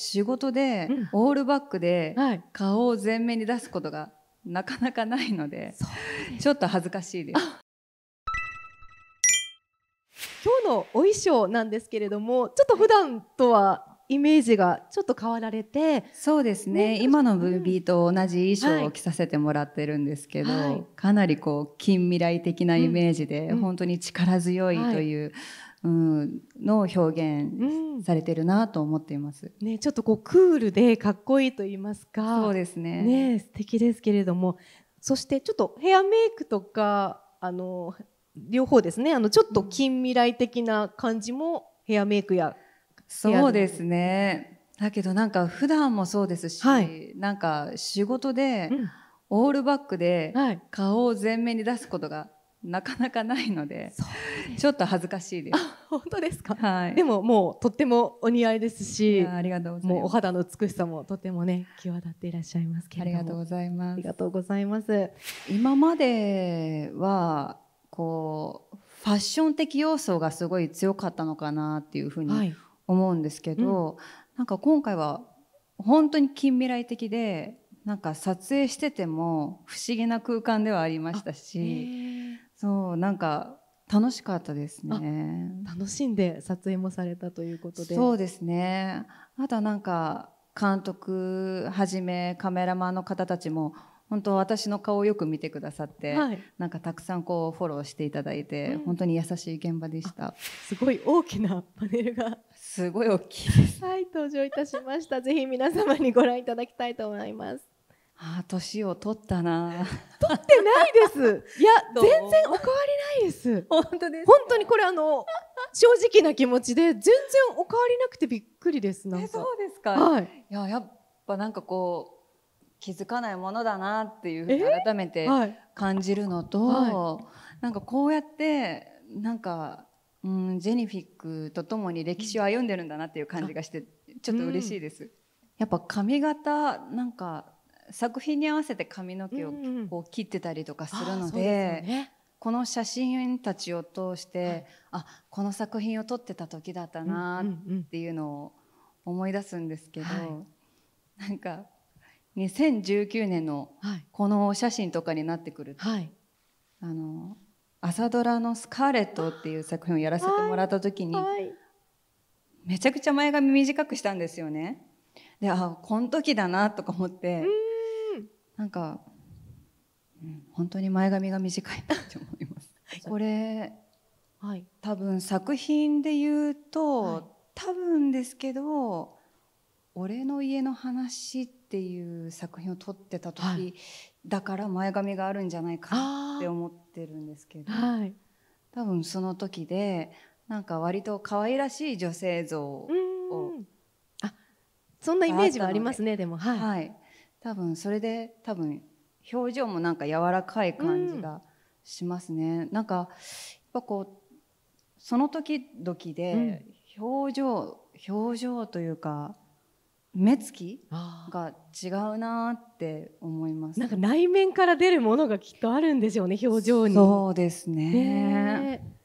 仕事で、オールバックで顔を前面に出すことがなかなかないので、ちょっと恥ずかしいです。今日のお衣装なんですけれどもちょっと普段とはイメージがちょっと変わられてそうですね、ね、今のムービーと同じ衣装を着させてもらってるんですけど、はい、かなりこう近未来的なイメージで、うん本当に力強いという、はいうん、の表現されてるなと思っています、うん、ね、ちょっとこうクールでかっこいいと言いますかそうですねね素敵ですけれどもそしてちょっとヘアメイクとかあの両方ですねあのちょっと近未来的な感じもヘアメイクやそうですねだけどなんか普段もそうですし、はい、なんか仕事で、うん、オールバックで顔を前面に出すことがなかなかないのでちょっと恥ずかしいです本当ですか、はい、でももうとってもお似合いですしありがとうございもうお肌の美しさもとてもね際立っていらっしゃいますけれどもありがとうございますありがとうございます今まではこうファッション的要素がすごい強かったのかなっていうふうに思うんですけど、うん、なんか今回は本当に近未来的でなんか撮影してても不思議な空間ではありましたし、そうなんか楽しかったですね楽しんで撮影もされたということでそうですねあとはなんか監督はじめカメラマンの方たちも本当私の顔をよく見てくださって、はい、なんかたくさんこうフォローしていただいて、うん、本当に優しい現場でしたすごい大きなパネルがすごい大きいはい登場いたしましたぜひ皆様にご覧いただきたいと思いますああ、年を取ったな。取ってないです。いや、全然お変わりないです。本当です。本当にこれあの、正直な気持ちで、全然お変わりなくてびっくりです。なんそうですか。はい。いや、やっぱなんかこう、気づかないものだなっていうふうに改めて感じるのと、はい、なんかこうやって、なんか、うん、ジェニフィックとともに歴史を歩んでるんだなっていう感じがして、ちょっと嬉しいです。うん、やっぱ髪型、なんか、作品に合わせて髪の毛をこう切ってたりとかするのでうんうん、この写真たちを通して、はい、あこの作品を撮ってた時だったなっていうのを思い出すんですけど、なんか2019年のこのお写真とかになってくると、はい、あの朝ドラの「スカーレット」っていう作品をやらせてもらった時に、めちゃくちゃ前髪短くしたんですよね。であこの時だなとか思って。うんなんか、うん、本当に前髪が短いなって思います。これ、はい、多分作品で言うと、はい、多分ですけど「俺の家の話」っていう作品を撮ってた時、はい、だから前髪があるんじゃないかって思ってるんですけど、はい、多分その時でなんか割と可愛らしい女性像を。あそんなイメージはありますねでもはい、はい多分それで多分表情もなんか柔らかい感じがしますね、うん、なんかやっぱこうその時々で表情、うん、表情というか目つきが違うなって思いますなんか内面から出るものがきっとあるんでしょうね表情にそうですねね